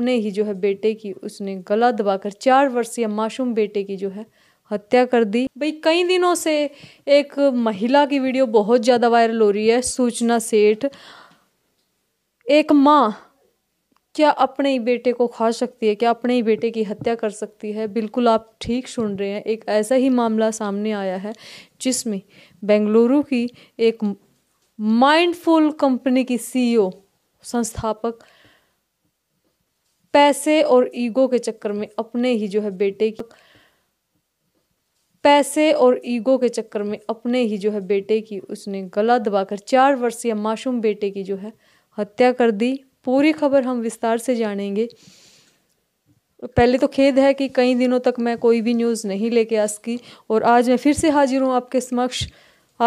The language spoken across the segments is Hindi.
अपने ही जो है बेटे की उसने गला दबाकर चार वर्षीय मासूम बेटे की जो है हत्या कर दी भाई कई दिनों से एक महिला की वीडियो बहुत ज़्यादा वायरल हो रही है सूचना सेठ एक माँ क्या अपने ही बेटे को खा सकती है क्या अपने ही बेटे की हत्या कर सकती है बिल्कुल आप ठीक सुन रहे हैं एक ऐसा ही मामला सामने आया है जिसमें बेंगलुरु की एक माइंडफुल कंपनी की सीईओ संस्थापक पैसे और ईगो के चक्कर में अपने ही जो है बेटे की पैसे और ईगो के चक्कर में अपने ही जो है बेटे की उसने गला दबाकर चार वर्षीय मासूम बेटे की जो है हत्या कर दी पूरी खबर हम विस्तार से जानेंगे पहले तो खेद है कि कई दिनों तक मैं कोई भी न्यूज़ नहीं लेके आ सकी और आज मैं फिर से हाजिर हूँ आपके समक्ष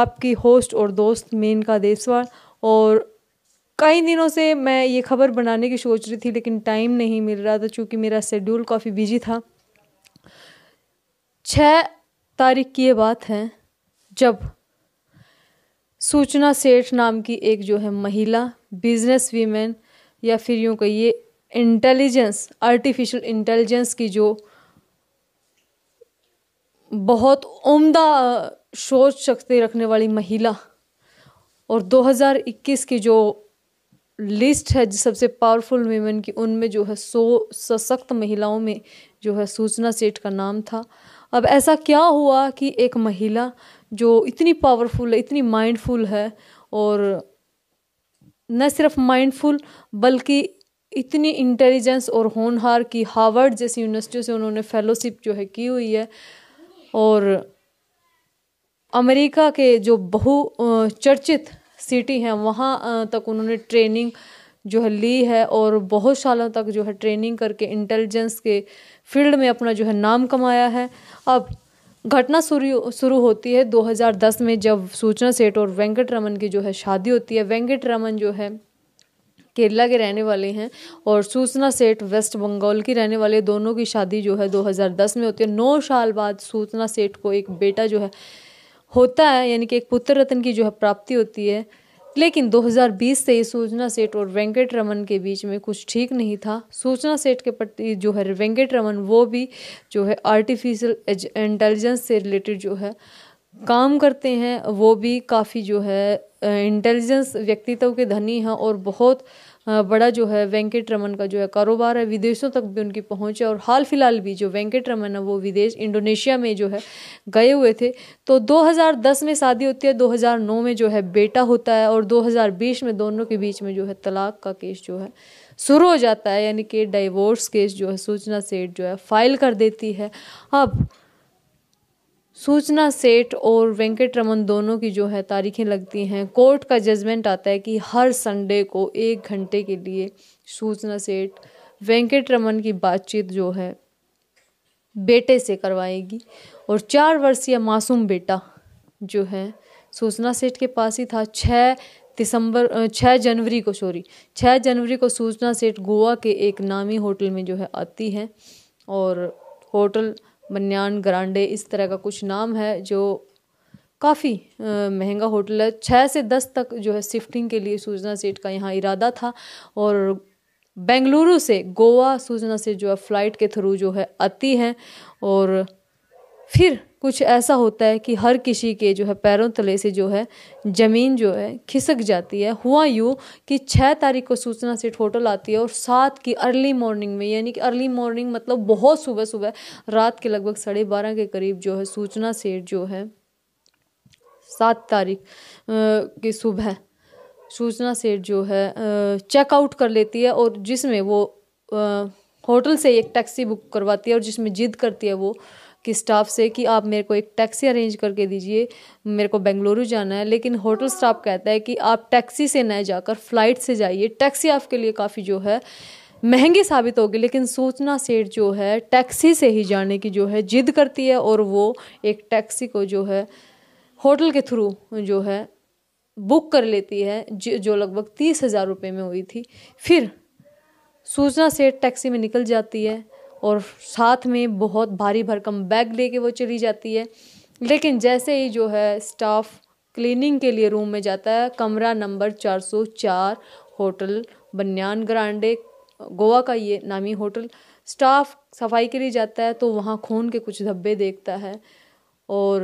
आपकी होस्ट और दोस्त मेनका देसवाल और कई दिनों से मैं ये खबर बनाने की सोच रही थी लेकिन टाइम नहीं मिल रहा था चूँकि मेरा शेड्यूल काफ़ी बिजी था छ तारीख की ये बात है जब सूचना सेठ नाम की एक जो है महिला बिजनेस वीमेन या फिर यूँ कहिए इंटेलिजेंस आर्टिफिशियल इंटेलिजेंस की जो बहुत उम्दा सोच शक्ति रखने वाली महिला और 2021 की जो लिस्ट है सबसे पावरफुल वीमेन की उनमें जो है सो सशक्त महिलाओं में जो है सूचना सेठ का नाम था अब ऐसा क्या हुआ कि एक महिला जो इतनी पावरफुल है इतनी माइंडफुल है और न सिर्फ माइंडफुल बल्कि इतनी इंटेलिजेंस और होनहार की हार्वर्ड जैसी यूनिवर्सिटियों से उन्होंने फेलोशिप जो है की हुई है और अमेरिका के जो बहु चर्चित सिटी हैं वहाँ तक उन्होंने ट्रेनिंग जो है ली है और बहुत सालों तक जो है ट्रेनिंग करके इंटेलिजेंस के फील्ड में अपना जो है नाम कमाया है अब घटना शुरू शुरू होती है 2010 में जब सूचना सेठ और वेंकट रमन की जो है शादी होती है वेंकट रमन जो है केरला के रहने वाले हैं और सूचना सेठ वेस्ट बंगाल की रहने वाले दोनों की शादी जो है 2010 में होती है नौ साल बाद सूचना सेठ को एक बेटा जो है होता है यानी कि एक पुत्र रत्न की जो है प्राप्ति होती है लेकिन 2020 से ही सूचना सेठ और वेंकट रमन के बीच में कुछ ठीक नहीं था सूचना सेठ के प्रति जो है वेंकट रमन वो भी जो है आर्टिफिशियल इंटेलिजेंस से रिलेटेड जो है काम करते हैं वो भी काफ़ी जो है इंटेलिजेंस व्यक्तित्व के धनी हैं और बहुत बड़ा जो है वेंकट रमन का जो है कारोबार है विदेशों तक भी उनकी पहुँच है और हाल फिलहाल भी जो वेंकट रमन है वो विदेश इंडोनेशिया में जो है गए हुए थे तो 2010 में शादी होती है 2009 में जो है बेटा होता है और 2020 में दोनों के बीच में जो है तलाक का केस जो है शुरू हो जाता है यानी कि डाइवोर्स केस जो है सूचना सेठ जो है फाइल कर देती है अब सूचना सेठ और वेंकट रमन दोनों की जो है तारीखें लगती हैं कोर्ट का जजमेंट आता है कि हर संडे को एक घंटे के लिए सूचना सेठ वेंकट रमन की बातचीत जो है बेटे से करवाएगी और चार वर्षीय मासूम बेटा जो है सूचना सेठ के पास ही था छः दिसंबर छः जनवरी को सॉरी छः जनवरी को सूचना सेठ गोवा के एक नामी होटल में जो है आती है और होटल बनियान ग्रांडे इस तरह का कुछ नाम है जो काफ़ी महंगा होटल है छः से दस तक जो है शिफ्टिंग के लिए सूजना सेठ का यहाँ इरादा था और बेंगलुरु से गोवा सूजना से जो है फ्लाइट के थ्रू जो है आती हैं और फिर कुछ ऐसा होता है कि हर किसी के जो है पैरों तले से जो है ज़मीन जो है खिसक जाती है हुआ यूँ कि छः तारीख को सूचना सेठ होटल आती है और सात की अर्ली मॉर्निंग में यानी कि अर्ली मॉर्निंग मतलब बहुत सुबह सुबह रात के लगभग साढ़े बारह के करीब जो है सूचना सेठ जो है सात तारीख की सुबह सूचना सेठ जो है चेकआउट कर लेती है और जिसमें वो होटल से एक टैक्सी बुक करवाती है और जिसमें जिद करती है वो कि स्टाफ से कि आप मेरे को एक टैक्सी अरेंज करके दीजिए मेरे को बेंगलुरु जाना है लेकिन होटल स्टाफ कहता है कि आप टैक्सी से न जाकर फ्लाइट से जाइए टैक्सी आपके लिए काफ़ी जो है महंगी साबित होगी लेकिन सूचना सेठ जो है टैक्सी से ही जाने की जो है जिद करती है और वो एक टैक्सी को जो है होटल के थ्रू जो है बुक कर लेती है जो लगभग तीस हज़ार रुपये में हुई थी फिर सूचना सेठ टैक्सी में निकल जाती है और साथ में बहुत भारी भरकम बैग लेके वो चली जाती है लेकिन जैसे ही जो है स्टाफ क्लीनिंग के लिए रूम में जाता है कमरा number 404 hotel banyan grande Goa का ये नामी होटल स्टाफ सफाई के लिए जाता है तो वहाँ खून के कुछ धब्बे देखता है और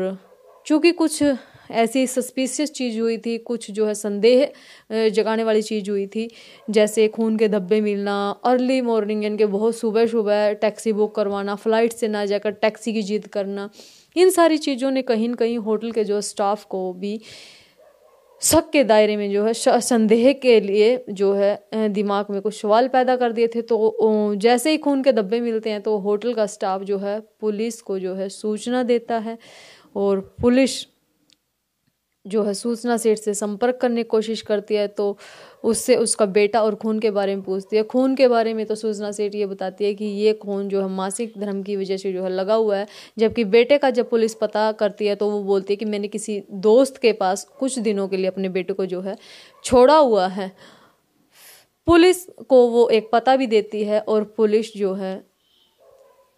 चूँकि कुछ ऐसी सस्पिशियस चीज़ हुई थी कुछ जो है संदेह जगाने वाली चीज़ हुई थी जैसे खून के धब्बे मिलना अर्ली मॉर्निंग यानी कि बहुत सुबह सुबह टैक्सी बुक करवाना फ़्लाइट से ना जाकर टैक्सी की जिद करना इन सारी चीज़ों ने कहीं ना कहीं होटल के जो स्टाफ को भी शक के दायरे में जो है संदेह के लिए जो है दिमाग में कुछ सवाल पैदा कर दिए थे तो जैसे ही खून के धब्बे मिलते हैं तो होटल का स्टाफ जो है पुलिस को जो है सूचना देता है और पुलिस जो है सूचना सेठ से संपर्क करने की कोशिश करती है तो उससे उसका बेटा और खून के बारे में पूछती है खून के बारे में तो सूचना सेठ ये बताती है कि ये खून जो है मासिक धर्म की वजह से जो है लगा हुआ है जबकि बेटे का जब पुलिस पता करती है तो वो बोलती है कि मैंने किसी दोस्त के पास कुछ दिनों के लिए अपने बेटे को जो है छोड़ा हुआ है पुलिस को वो एक पता भी देती है और पुलिस जो है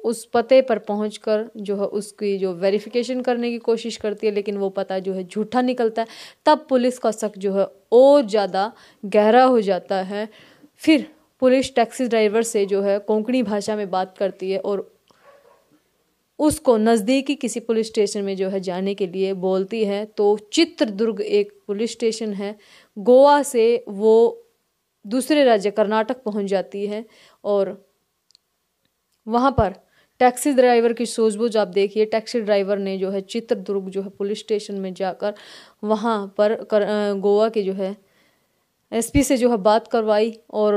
उस पते पर पहुँच जो है उसकी जो वेरिफिकेशन करने की कोशिश करती है लेकिन वो पता जो है झूठा निकलता है तब पुलिस का शक जो है और ज़्यादा गहरा हो जाता है फिर पुलिस टैक्सी ड्राइवर से जो है कोंकणी भाषा में बात करती है और उसको नज़दीकी किसी पुलिस स्टेशन में जो है जाने के लिए बोलती है तो चित्रदुर्ग एक पुलिस स्टेशन है गोवा से वो दूसरे राज्य कर्नाटक पहुंच जाती है और वहाँ पर टैक्सी ड्राइवर की सूझबूझ आप देखिए टैक्सी ड्राइवर ने जो है चित्रदुर्ग जो है पुलिस स्टेशन में जाकर वहाँ पर कर, गोवा के जो है एसपी से जो है बात करवाई और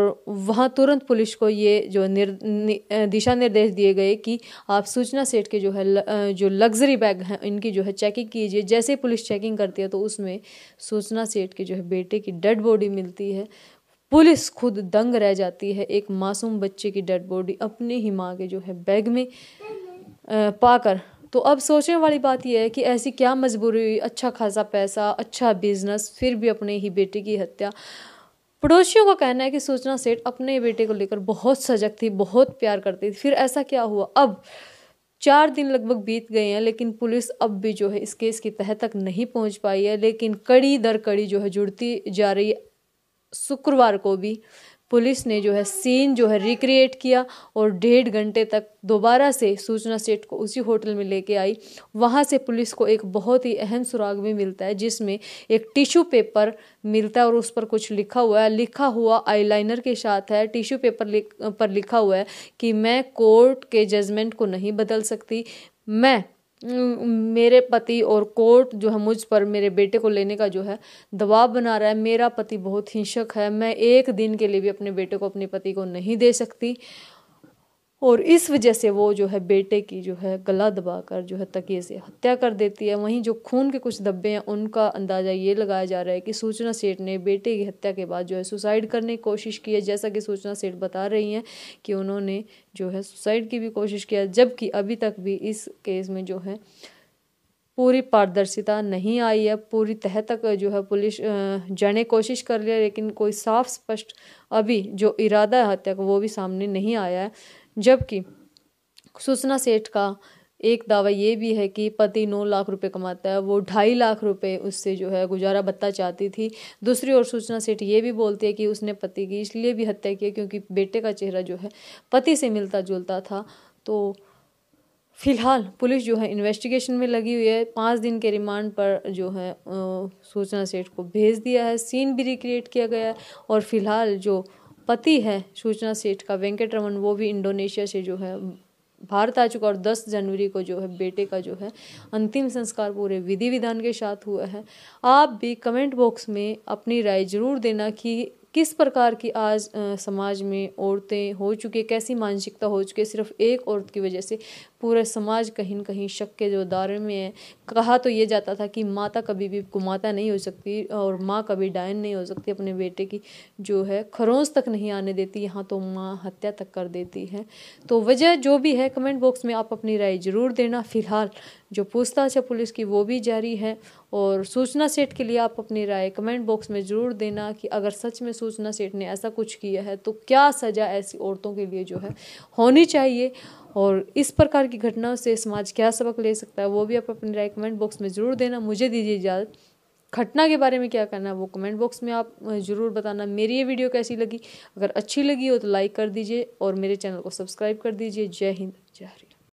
वहाँ तुरंत पुलिस को ये जो निर, नि, दिशा निर्देश दिए गए कि आप सूचना सेठ के जो है ल, जो लग्जरी बैग हैं इनकी जो है चेकिंग कीजिए जैसे पुलिस चेकिंग करती है तो उसमें सूचना सेठ के जो है बेटे की डेड बॉडी मिलती है पुलिस खुद दंग रह जाती है एक मासूम बच्चे की डेड बॉडी अपने ही माँ के जो है बैग में पाकर तो अब सोचने वाली बात यह है कि ऐसी क्या मजबूरी हुई अच्छा खासा पैसा अच्छा बिजनेस फिर भी अपने ही बेटे की हत्या पड़ोसियों का कहना है कि सूचना सेठ अपने बेटे को लेकर बहुत सजग थी बहुत प्यार करती थी फिर ऐसा क्या हुआ अब चार दिन लगभग बीत गए हैं लेकिन पुलिस अब भी जो है इस केस की तह तक नहीं पहुंच पाई है लेकिन कड़ी दर कड़ी जो है जुड़ती जा रही है शुक्रवार को भी पुलिस ने जो है सीन जो है रिक्रिएट किया और डेढ़ घंटे तक दोबारा से सूचना सेठ को उसी होटल में लेके आई वहाँ से पुलिस को एक बहुत ही अहम सुराग भी मिलता है जिसमें एक टिश्यू पेपर मिलता है और उस पर कुछ लिखा हुआ है लिखा हुआ आईलाइनर के साथ है टिश्यू पेपर लिख, पर लिखा हुआ है कि मैं कोर्ट के जजमेंट को नहीं बदल सकती मैं मेरे पति और कोर्ट जो है मुझ पर मेरे बेटे को लेने का जो है दबाव बना रहा है मेरा पति बहुत हिंसक है मैं एक दिन के लिए भी अपने बेटे को अपने पति को नहीं दे सकती और इस वजह से वो जो है बेटे की जो है गला दबाकर जो है तकिए से हत्या कर देती है वहीं जो खून के कुछ धब्बे हैं उनका अंदाज़ा ये लगाया जा रहा है कि सूचना सेठ ने बेटे की हत्या के बाद जो है सुसाइड करने की कोशिश की है जैसा कि सूचना सेठ बता रही हैं कि उन्होंने जो है सुसाइड की भी कोशिश किया जबकि अभी तक भी इस केस में जो है पूरी पारदर्शिता नहीं आई है पूरी तह तक जो है पुलिस जाने कोशिश कर रही है लेकिन कोई साफ स्पष्ट अभी जो इरादा है हत्या का वो भी सामने नहीं आया है जबकि सुषमा सेठ का एक दावा ये भी है कि पति नौ लाख रुपए कमाता है वो ढाई लाख रुपए उससे जो है गुजारा भत्ता चाहती थी दूसरी ओर सूचना सेठ ये भी बोलती है कि उसने पति की इसलिए भी हत्या की क्योंकि बेटे का चेहरा जो है पति से मिलता जुलता था तो फ़िलहाल पुलिस जो है इन्वेस्टिगेशन में लगी हुई है पाँच दिन के रिमांड पर जो है सूचना सेठ को भेज दिया है सीन भी रिक्रिएट किया गया है और फिलहाल जो पति है सूचना सेठ का वेंकट रमन वो भी इंडोनेशिया से जो है भारत आ चुका और 10 जनवरी को जो है बेटे का जो है अंतिम संस्कार पूरे विधि विधान के साथ हुआ है आप भी कमेंट बॉक्स में अपनी राय जरूर देना कि किस प्रकार की आज आ, समाज में औरतें हो चुकी कैसी मानसिकता हो चुकी सिर्फ एक औरत की वजह से पूरे समाज कहीं न कहीं शक के जो दायरे में है कहा तो ये जाता था कि माता कभी भी कुमाता नहीं हो सकती और माँ कभी डायन नहीं हो सकती अपने बेटे की जो है खरोंच तक नहीं आने देती यहाँ तो माँ हत्या तक कर देती है तो वजह जो भी है कमेंट बॉक्स में आप अपनी राय ज़रूर देना फ़िलहाल जो पूछताछ है पुलिस की वो भी जारी है और सूचना सेठ के लिए आप अपनी राय कमेंट बॉक्स में ज़रूर देना कि अगर सच में सूचना सेठ ने ऐसा कुछ किया है तो क्या सज़ा ऐसी औरतों के लिए जो है होनी चाहिए और इस प्रकार की घटनाओं से समाज क्या सबक ले सकता है वो भी आप अपने राय कमेंट बॉक्स में ज़रूर देना मुझे दीजिए इजाज़त घटना के बारे में क्या करना है वो कमेंट बॉक्स में आप ज़रूर बताना मेरी ये वीडियो कैसी लगी अगर अच्छी लगी हो तो लाइक कर दीजिए और मेरे चैनल को सब्सक्राइब कर दीजिए जय हिंद जय हरी